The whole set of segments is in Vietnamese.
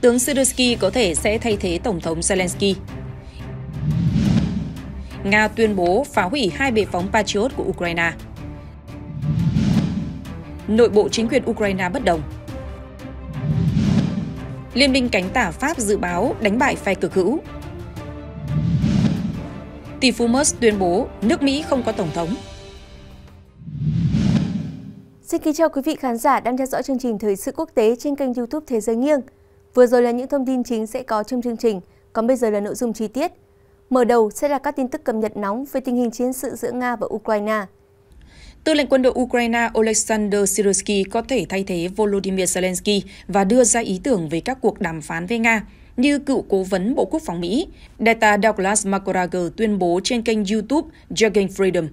tướng Zelensky có thể sẽ thay thế Tổng thống Zelensky. Nga tuyên bố phá hủy hai bệ phóng Patriot của Ukraine. Nội bộ chính quyền Ukraine bất đồng. Liên minh cánh tả Pháp dự báo đánh bại phe cực hữu. Tỷ phú Musk tuyên bố nước Mỹ không có tổng thống. Xin kính chào quý vị khán giả đang theo dõi chương trình Thời sự quốc tế trên kênh youtube Thế giới nghiêng. Vừa rồi là những thông tin chính sẽ có trong chương trình, còn bây giờ là nội dung chi tiết. Mở đầu sẽ là các tin tức cập nhật nóng về tình hình chiến sự giữa Nga và Ukraine. Tư lệnh quân đội Ukraine Oleksandr Syrsky có thể thay thế Volodymyr Zelensky và đưa ra ý tưởng về các cuộc đàm phán với Nga, như cựu cố vấn Bộ Quốc phòng Mỹ, Data Douglas McGregor tuyên bố trên kênh YouTube Jurgen Freedom.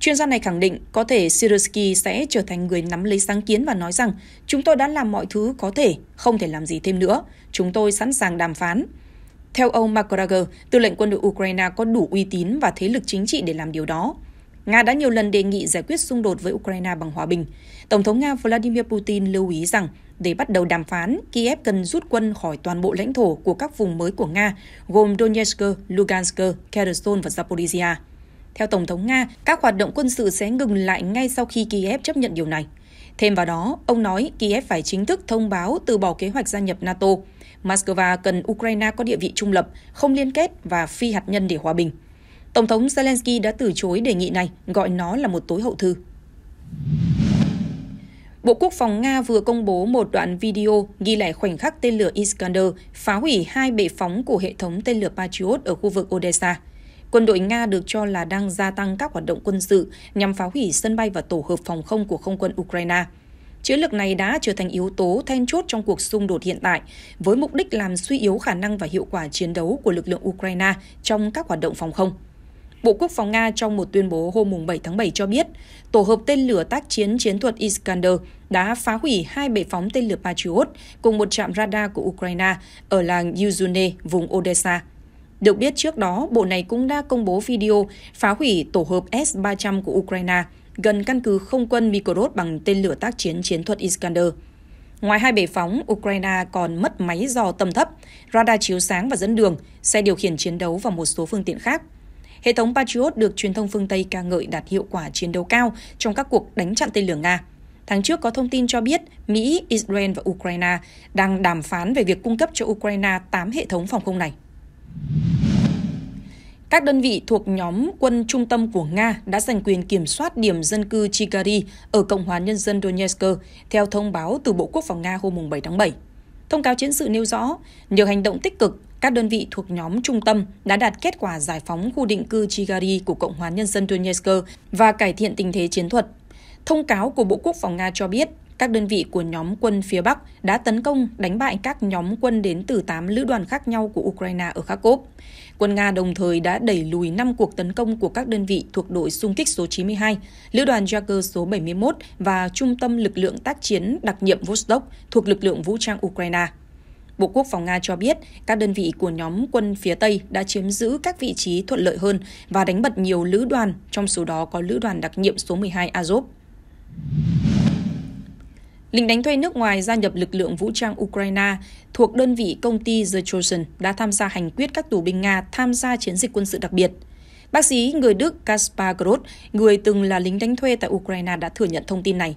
Chuyên gia này khẳng định có thể Sikorsky sẽ trở thành người nắm lấy sáng kiến và nói rằng chúng tôi đã làm mọi thứ có thể, không thể làm gì thêm nữa, chúng tôi sẵn sàng đàm phán. Theo ông McGregor, tư lệnh quân đội Ukraine có đủ uy tín và thế lực chính trị để làm điều đó. Nga đã nhiều lần đề nghị giải quyết xung đột với Ukraine bằng hòa bình. Tổng thống Nga Vladimir Putin lưu ý rằng để bắt đầu đàm phán, Kiev cần rút quân khỏi toàn bộ lãnh thổ của các vùng mới của Nga, gồm Donetsk, Lugansk, Kherson và Zaporizhia. Theo Tổng thống Nga, các hoạt động quân sự sẽ ngừng lại ngay sau khi Kiev chấp nhận điều này. Thêm vào đó, ông nói Kiev phải chính thức thông báo từ bỏ kế hoạch gia nhập NATO. Moscow cần Ukraine có địa vị trung lập, không liên kết và phi hạt nhân để hòa bình. Tổng thống Zelensky đã từ chối đề nghị này, gọi nó là một tối hậu thư. Bộ Quốc phòng Nga vừa công bố một đoạn video ghi lại khoảnh khắc tên lửa Iskander phá hủy hai bệ phóng của hệ thống tên lửa Patriot ở khu vực Odessa quân đội Nga được cho là đang gia tăng các hoạt động quân sự nhằm phá hủy sân bay và tổ hợp phòng không của không quân Ukraine. Chiến lược này đã trở thành yếu tố then chốt trong cuộc xung đột hiện tại, với mục đích làm suy yếu khả năng và hiệu quả chiến đấu của lực lượng Ukraine trong các hoạt động phòng không. Bộ Quốc phòng Nga trong một tuyên bố hôm 7 tháng 7 cho biết, tổ hợp tên lửa tác chiến chiến thuật Iskander đã phá hủy hai bệ phóng tên lửa Patriot cùng một trạm radar của Ukraine ở làng Yuzhne, vùng Odessa. Được biết trước đó, bộ này cũng đã công bố video phá hủy tổ hợp S-300 của Ukraine gần căn cứ không quân Mykolaiv bằng tên lửa tác chiến chiến thuật Iskander. Ngoài hai bể phóng, Ukraine còn mất máy dò tầm thấp, radar chiếu sáng và dẫn đường, xe điều khiển chiến đấu và một số phương tiện khác. Hệ thống Patriot được truyền thông phương Tây ca ngợi đạt hiệu quả chiến đấu cao trong các cuộc đánh chặn tên lửa Nga. Tháng trước có thông tin cho biết Mỹ, Israel và Ukraine đang đàm phán về việc cung cấp cho Ukraine 8 hệ thống phòng không này. Các đơn vị thuộc nhóm quân trung tâm của Nga đã giành quyền kiểm soát điểm dân cư Chikari ở Cộng hòa Nhân dân Donetsk, theo thông báo từ Bộ Quốc phòng Nga hôm 7 tháng 7. Thông cáo chiến sự nêu rõ, nhờ hành động tích cực, các đơn vị thuộc nhóm trung tâm đã đạt kết quả giải phóng khu định cư Chigari của Cộng hòa Nhân dân Donetsk và cải thiện tình thế chiến thuật. Thông cáo của Bộ Quốc phòng Nga cho biết, các đơn vị của nhóm quân phía Bắc đã tấn công đánh bại các nhóm quân đến từ 8 lữ đoàn khác nhau của Ukraine ở Kharkov. Quân Nga đồng thời đã đẩy lùi 5 cuộc tấn công của các đơn vị thuộc đội xung kích số 92, lữ đoàn Jager số 71 và Trung tâm lực lượng tác chiến đặc nhiệm Vostok thuộc lực lượng vũ trang Ukraine. Bộ Quốc phòng Nga cho biết các đơn vị của nhóm quân phía Tây đã chiếm giữ các vị trí thuận lợi hơn và đánh bật nhiều lữ đoàn, trong số đó có lữ đoàn đặc nhiệm số 12 Azov. Lính đánh thuê nước ngoài gia nhập lực lượng vũ trang Ukraine thuộc đơn vị công ty The Chosen đã tham gia hành quyết các tù binh Nga tham gia chiến dịch quân sự đặc biệt. Bác sĩ người Đức Kaspar Groth, người từng là lính đánh thuê tại Ukraine đã thừa nhận thông tin này.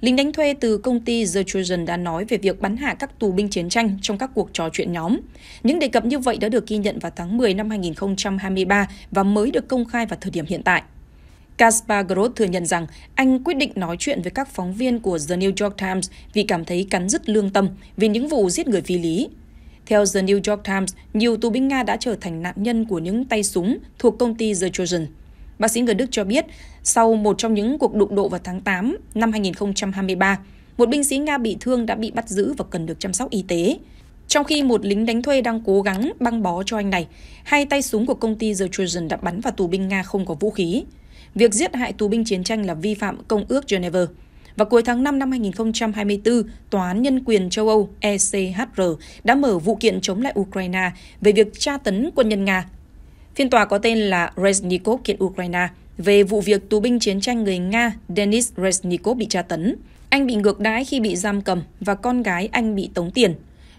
Lính đánh thuê từ công ty The Chosen đã nói về việc bắn hạ các tù binh chiến tranh trong các cuộc trò chuyện nhóm. Những đề cập như vậy đã được ghi nhận vào tháng 10 năm 2023 và mới được công khai vào thời điểm hiện tại. Kaspar Groth thừa nhận rằng anh quyết định nói chuyện với các phóng viên của The New York Times vì cảm thấy cắn rứt lương tâm vì những vụ giết người phi lý. Theo The New York Times, nhiều tù binh Nga đã trở thành nạn nhân của những tay súng thuộc công ty The Trojan. Bác sĩ người Đức cho biết, sau một trong những cuộc đụng độ vào tháng 8 năm 2023, một binh sĩ Nga bị thương đã bị bắt giữ và cần được chăm sóc y tế. Trong khi một lính đánh thuê đang cố gắng băng bó cho anh này, hai tay súng của công ty The Trojan đã bắn vào tù binh Nga không có vũ khí việc giết hại tù binh chiến tranh là vi phạm Công ước Geneva. Và cuối tháng 5 năm 2024, Tòa án Nhân quyền châu Âu ECHR đã mở vụ kiện chống lại Ukraine về việc tra tấn quân nhân Nga. Phiên tòa có tên là Reznikov kiện Ukraine về vụ việc tù binh chiến tranh người Nga Denis Reznikov bị tra tấn. Anh bị ngược đãi khi bị giam cầm và con gái anh bị tống tiền.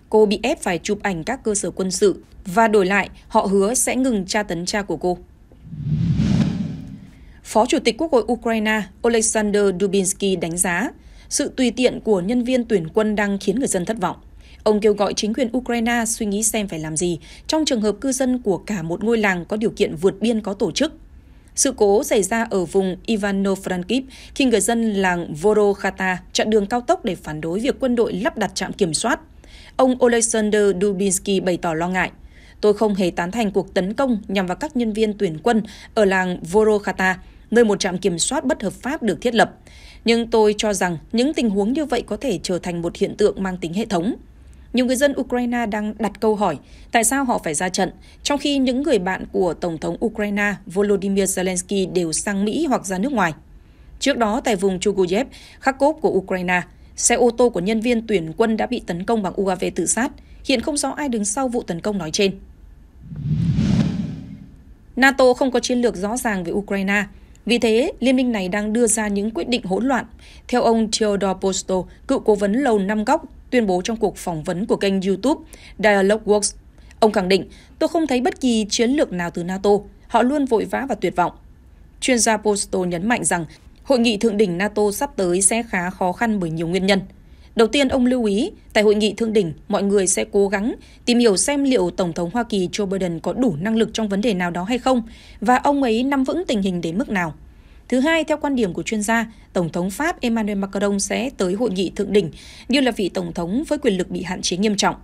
Cô bị ép phải chụp ảnh các cơ sở quân sự và đổi lại họ hứa sẽ ngừng tra tấn cha của cô. Phó Chủ tịch Quốc hội Ukraine Oleksandr Dubinsky đánh giá sự tùy tiện của nhân viên tuyển quân đang khiến người dân thất vọng. Ông kêu gọi chính quyền Ukraine suy nghĩ xem phải làm gì trong trường hợp cư dân của cả một ngôi làng có điều kiện vượt biên có tổ chức. Sự cố xảy ra ở vùng Ivano-Frankivsk khi người dân làng Vorokhata chặn đường cao tốc để phản đối việc quân đội lắp đặt trạm kiểm soát. Ông Oleksandr Dubinsky bày tỏ lo ngại. Tôi không hề tán thành cuộc tấn công nhằm vào các nhân viên tuyển quân ở làng Vorokhata nơi một trạm kiểm soát bất hợp pháp được thiết lập. Nhưng tôi cho rằng những tình huống như vậy có thể trở thành một hiện tượng mang tính hệ thống. Nhiều người dân Ukraine đang đặt câu hỏi tại sao họ phải ra trận, trong khi những người bạn của Tổng thống Ukraine Volodymyr Zelensky đều sang Mỹ hoặc ra nước ngoài. Trước đó, tại vùng khắc Kharkov của Ukraine, xe ô tô của nhân viên tuyển quân đã bị tấn công bằng UAV tự sát. Hiện không rõ ai đứng sau vụ tấn công nói trên. NATO không có chiến lược rõ ràng về Ukraine, vì thế, liên minh này đang đưa ra những quyết định hỗn loạn. Theo ông Theodore Posto, cựu cố vấn lầu năm góc, tuyên bố trong cuộc phỏng vấn của kênh YouTube Works ông khẳng định, tôi không thấy bất kỳ chiến lược nào từ NATO, họ luôn vội vã và tuyệt vọng. Chuyên gia Posto nhấn mạnh rằng, hội nghị thượng đỉnh NATO sắp tới sẽ khá khó khăn bởi nhiều nguyên nhân. Đầu tiên, ông lưu ý, tại hội nghị thương đỉnh, mọi người sẽ cố gắng tìm hiểu xem liệu Tổng thống Hoa Kỳ Joe Biden có đủ năng lực trong vấn đề nào đó hay không, và ông ấy nắm vững tình hình đến mức nào. Thứ hai, theo quan điểm của chuyên gia, Tổng thống Pháp Emmanuel Macron sẽ tới hội nghị thượng đỉnh như là vị Tổng thống với quyền lực bị hạn chế nghiêm trọng.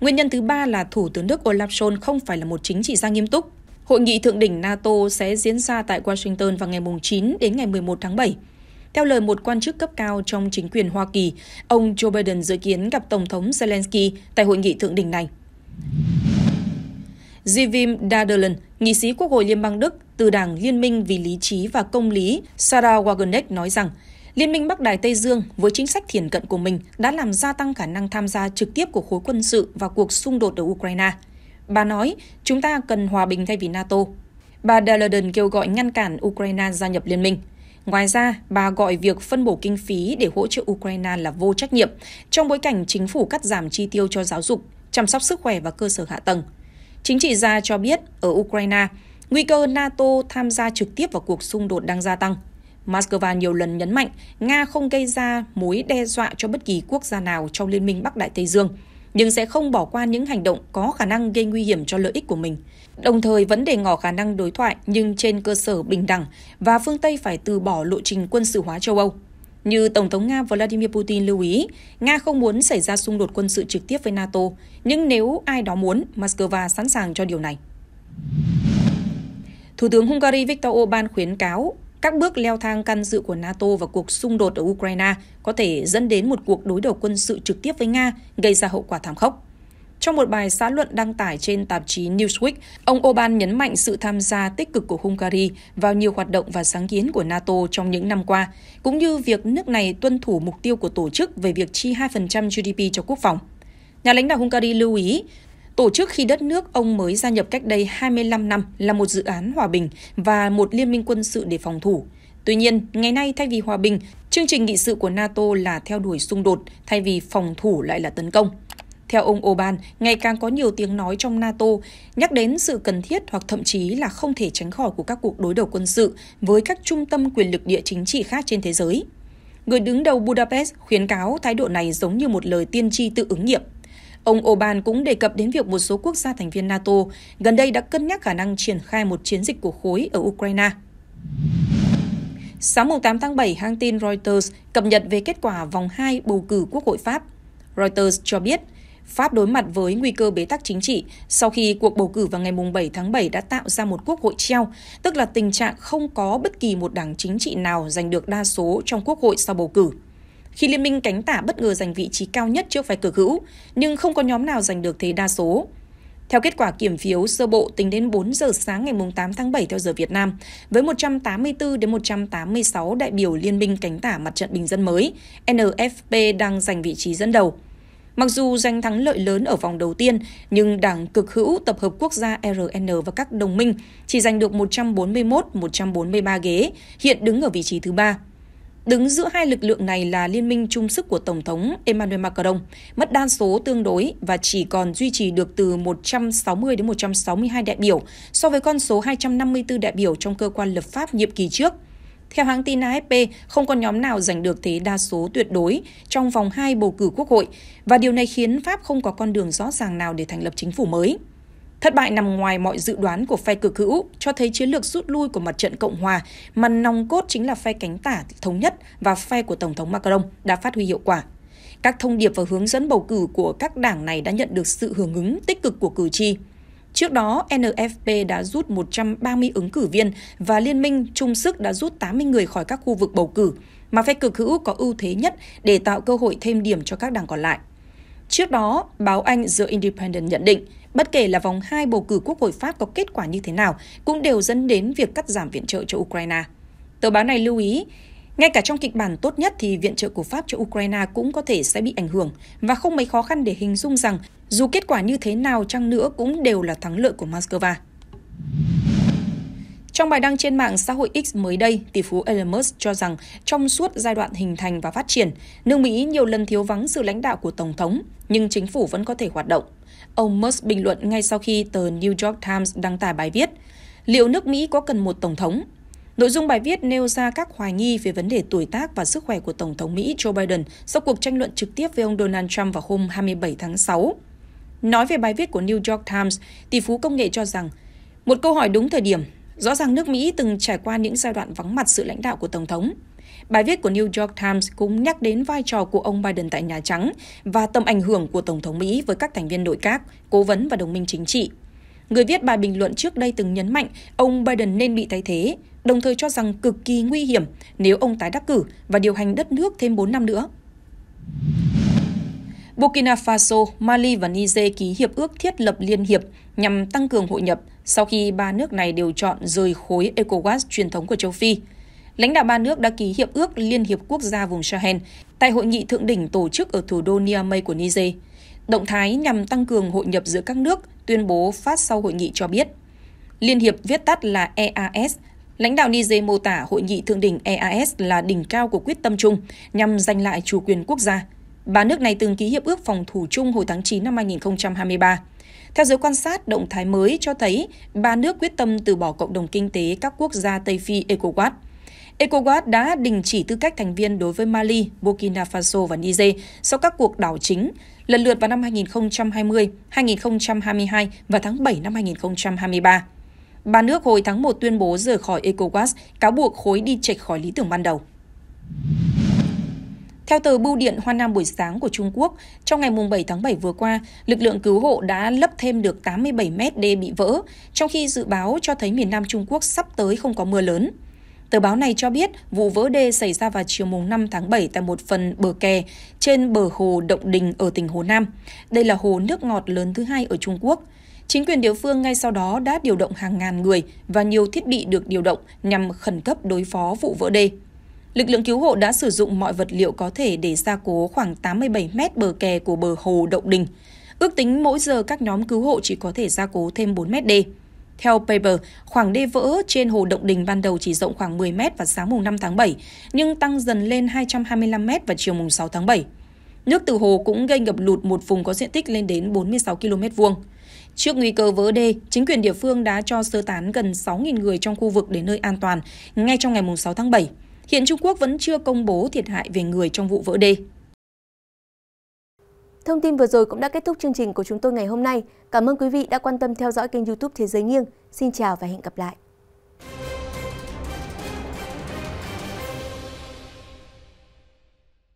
Nguyên nhân thứ ba là Thủ tướng Đức Olaf Scholz không phải là một chính trị gia nghiêm túc. Hội nghị thượng đỉnh NATO sẽ diễn ra tại Washington vào ngày 9 đến ngày 11 tháng 7. Theo lời một quan chức cấp cao trong chính quyền Hoa Kỳ, ông Joe Biden dự kiến gặp Tổng thống Zelensky tại hội nghị thượng đỉnh này. Jivim Dadelen, nghị sĩ Quốc hội Liên bang Đức từ Đảng Liên minh vì lý trí và công lý Sarah Wagenknecht nói rằng, Liên minh Bắc Đại Tây Dương với chính sách thiển cận của mình đã làm gia tăng khả năng tham gia trực tiếp của khối quân sự vào cuộc xung đột ở Ukraine. Bà nói, chúng ta cần hòa bình thay vì NATO. Bà Dalladon kêu gọi ngăn cản Ukraine gia nhập liên minh. Ngoài ra, bà gọi việc phân bổ kinh phí để hỗ trợ Ukraine là vô trách nhiệm trong bối cảnh chính phủ cắt giảm chi tiêu cho giáo dục, chăm sóc sức khỏe và cơ sở hạ tầng. Chính trị gia cho biết ở Ukraine, nguy cơ NATO tham gia trực tiếp vào cuộc xung đột đang gia tăng. Moscow nhiều lần nhấn mạnh Nga không gây ra mối đe dọa cho bất kỳ quốc gia nào trong Liên minh Bắc Đại Tây Dương, nhưng sẽ không bỏ qua những hành động có khả năng gây nguy hiểm cho lợi ích của mình đồng thời vẫn để ngỏ khả năng đối thoại nhưng trên cơ sở bình đẳng và phương Tây phải từ bỏ lộ trình quân sự hóa châu Âu. Như Tổng thống Nga Vladimir Putin lưu ý, Nga không muốn xảy ra xung đột quân sự trực tiếp với NATO, nhưng nếu ai đó muốn, Moscow sẵn sàng cho điều này. Thủ tướng Hungary Viktor Orbán khuyến cáo các bước leo thang căn dự của NATO và cuộc xung đột ở Ukraine có thể dẫn đến một cuộc đối đầu quân sự trực tiếp với Nga, gây ra hậu quả thảm khốc. Trong một bài xã luận đăng tải trên tạp chí Newsweek, ông Orbán nhấn mạnh sự tham gia tích cực của Hungary vào nhiều hoạt động và sáng kiến của NATO trong những năm qua, cũng như việc nước này tuân thủ mục tiêu của tổ chức về việc chi 2% GDP cho quốc phòng. Nhà lãnh đạo Hungary lưu ý, tổ chức khi đất nước ông mới gia nhập cách đây 25 năm là một dự án hòa bình và một liên minh quân sự để phòng thủ. Tuy nhiên, ngày nay thay vì hòa bình, chương trình nghị sự của NATO là theo đuổi xung đột, thay vì phòng thủ lại là tấn công. Theo ông Orbán, ngày càng có nhiều tiếng nói trong NATO nhắc đến sự cần thiết hoặc thậm chí là không thể tránh khỏi của các cuộc đối đầu quân sự với các trung tâm quyền lực địa chính trị khác trên thế giới. Người đứng đầu Budapest khuyến cáo thái độ này giống như một lời tiên tri tự ứng nghiệm. Ông Orbán cũng đề cập đến việc một số quốc gia thành viên NATO gần đây đã cân nhắc khả năng triển khai một chiến dịch của khối ở Ukraine. Sáng 8 tháng 7, hãng tin Reuters cập nhật về kết quả vòng 2 bầu cử Quốc hội Pháp. Reuters cho biết, Pháp đối mặt với nguy cơ bế tắc chính trị sau khi cuộc bầu cử vào ngày 7 tháng 7 đã tạo ra một quốc hội treo, tức là tình trạng không có bất kỳ một đảng chính trị nào giành được đa số trong quốc hội sau bầu cử. Khi Liên minh cánh tả bất ngờ giành vị trí cao nhất trước phe cực hữu, nhưng không có nhóm nào giành được thế đa số. Theo kết quả kiểm phiếu sơ bộ tính đến 4 giờ sáng ngày 8 tháng 7 theo giờ Việt Nam, với 184 đến 186 đại biểu Liên minh cánh tả mặt trận bình dân mới, NFP đang giành vị trí dẫn đầu. Mặc dù giành thắng lợi lớn ở vòng đầu tiên, nhưng Đảng cực hữu Tập hợp Quốc gia RN và các đồng minh chỉ giành được 141-143 ghế, hiện đứng ở vị trí thứ ba. Đứng giữa hai lực lượng này là liên minh chung sức của Tổng thống Emmanuel Macron, mất đa số tương đối và chỉ còn duy trì được từ 160 đến 162 đại biểu so với con số 254 đại biểu trong cơ quan lập pháp nhiệm kỳ trước – theo hãng tin AFP, không có nhóm nào giành được thế đa số tuyệt đối trong vòng hai bầu cử quốc hội và điều này khiến Pháp không có con đường rõ ràng nào để thành lập chính phủ mới. Thất bại nằm ngoài mọi dự đoán của phe cực hữu, cho thấy chiến lược rút lui của mặt trận Cộng hòa mà nòng cốt chính là phe cánh tả thống nhất và phe của Tổng thống Macron đã phát huy hiệu quả. Các thông điệp và hướng dẫn bầu cử của các đảng này đã nhận được sự hưởng ứng tích cực của cử tri. Trước đó, NFP đã rút 130 ứng cử viên và Liên minh chung sức đã rút 80 người khỏi các khu vực bầu cử, mà phe cực hữu có ưu thế nhất để tạo cơ hội thêm điểm cho các đảng còn lại. Trước đó, báo Anh The Independent nhận định, bất kể là vòng 2 bầu cử Quốc hội Pháp có kết quả như thế nào, cũng đều dẫn đến việc cắt giảm viện trợ cho Ukraine. Tờ báo này lưu ý, ngay cả trong kịch bản tốt nhất thì viện trợ của Pháp cho Ukraine cũng có thể sẽ bị ảnh hưởng và không mấy khó khăn để hình dung rằng dù kết quả như thế nào chăng nữa cũng đều là thắng lợi của Moscow. Trong bài đăng trên mạng xã hội X mới đây, tỷ phú Elon Musk cho rằng trong suốt giai đoạn hình thành và phát triển, nước Mỹ nhiều lần thiếu vắng sự lãnh đạo của Tổng thống, nhưng chính phủ vẫn có thể hoạt động. Ông Musk bình luận ngay sau khi tờ New York Times đăng tải bài viết Liệu nước Mỹ có cần một Tổng thống? Nội dung bài viết nêu ra các hoài nghi về vấn đề tuổi tác và sức khỏe của Tổng thống Mỹ Joe Biden sau cuộc tranh luận trực tiếp với ông Donald Trump vào hôm 27 tháng 6. Nói về bài viết của New York Times, tỷ phú công nghệ cho rằng một câu hỏi đúng thời điểm, rõ ràng nước Mỹ từng trải qua những giai đoạn vắng mặt sự lãnh đạo của Tổng thống. Bài viết của New York Times cũng nhắc đến vai trò của ông Biden tại Nhà Trắng và tầm ảnh hưởng của Tổng thống Mỹ với các thành viên nội các, cố vấn và đồng minh chính trị. Người viết bài bình luận trước đây từng nhấn mạnh ông Biden nên bị thay thế, đồng thời cho rằng cực kỳ nguy hiểm nếu ông tái đắc cử và điều hành đất nước thêm 4 năm nữa. Burkina Faso, Mali và Niger ký hiệp ước thiết lập liên hiệp nhằm tăng cường hội nhập sau khi ba nước này đều chọn rời khối ECOWAS truyền thống của châu Phi. Lãnh đạo ba nước đã ký hiệp ước Liên hiệp quốc gia vùng Sahel tại hội nghị thượng đỉnh tổ chức ở thủ đô Niamey của Niger. Động thái nhằm tăng cường hội nhập giữa các nước, tuyên bố phát sau hội nghị cho biết. Liên hiệp viết tắt là EAS Lãnh đạo Niger mô tả hội nghị thượng đỉnh EAS là đỉnh cao của quyết tâm chung nhằm giành lại chủ quyền quốc gia. Ba nước này từng ký hiệp ước phòng thủ chung hồi tháng 9 năm 2023. Theo giới quan sát, động thái mới cho thấy ba nước quyết tâm từ bỏ cộng đồng kinh tế các quốc gia Tây Phi ECOWAS. ECOWAS đã đình chỉ tư cách thành viên đối với Mali, Burkina Faso và Niger sau các cuộc đảo chính, lần lượt vào năm 2020, 2022 và tháng 7 năm 2023. Ba nước hồi tháng 1 tuyên bố rời khỏi ECOWAS, cáo buộc khối đi chệch khỏi lý tưởng ban đầu. Theo tờ Bưu điện Hoa Nam buổi sáng của Trung Quốc, trong ngày 7 tháng 7 vừa qua, lực lượng cứu hộ đã lấp thêm được 87 mét đê bị vỡ, trong khi dự báo cho thấy miền Nam Trung Quốc sắp tới không có mưa lớn. Tờ báo này cho biết vụ vỡ đê xảy ra vào chiều mùng 5 tháng 7 tại một phần bờ kè trên bờ hồ Động Đình ở tỉnh Hồ Nam. Đây là hồ nước ngọt lớn thứ hai ở Trung Quốc. Chính quyền địa phương ngay sau đó đã điều động hàng ngàn người và nhiều thiết bị được điều động nhằm khẩn cấp đối phó vụ vỡ đê. Lực lượng cứu hộ đã sử dụng mọi vật liệu có thể để gia cố khoảng 87 mét bờ kè của bờ hồ Động Đình. Ước tính mỗi giờ các nhóm cứu hộ chỉ có thể gia cố thêm 4 mét đê. Theo Paper, khoảng đê vỡ trên hồ Động Đình ban đầu chỉ rộng khoảng 10 mét vào sáng mùng 5 tháng 7, nhưng tăng dần lên 225 mét vào chiều mùng 6 tháng 7. Nước từ hồ cũng gây ngập lụt một vùng có diện tích lên đến 46 km vuông. Trước nguy cơ vỡ đê, chính quyền địa phương đã cho sơ tán gần 6.000 người trong khu vực đến nơi an toàn ngay trong ngày 6 tháng 7. Hiện Trung Quốc vẫn chưa công bố thiệt hại về người trong vụ vỡ đê. Thông tin vừa rồi cũng đã kết thúc chương trình của chúng tôi ngày hôm nay. Cảm ơn quý vị đã quan tâm theo dõi kênh youtube Thế giới nghiêng. Xin chào và hẹn gặp lại.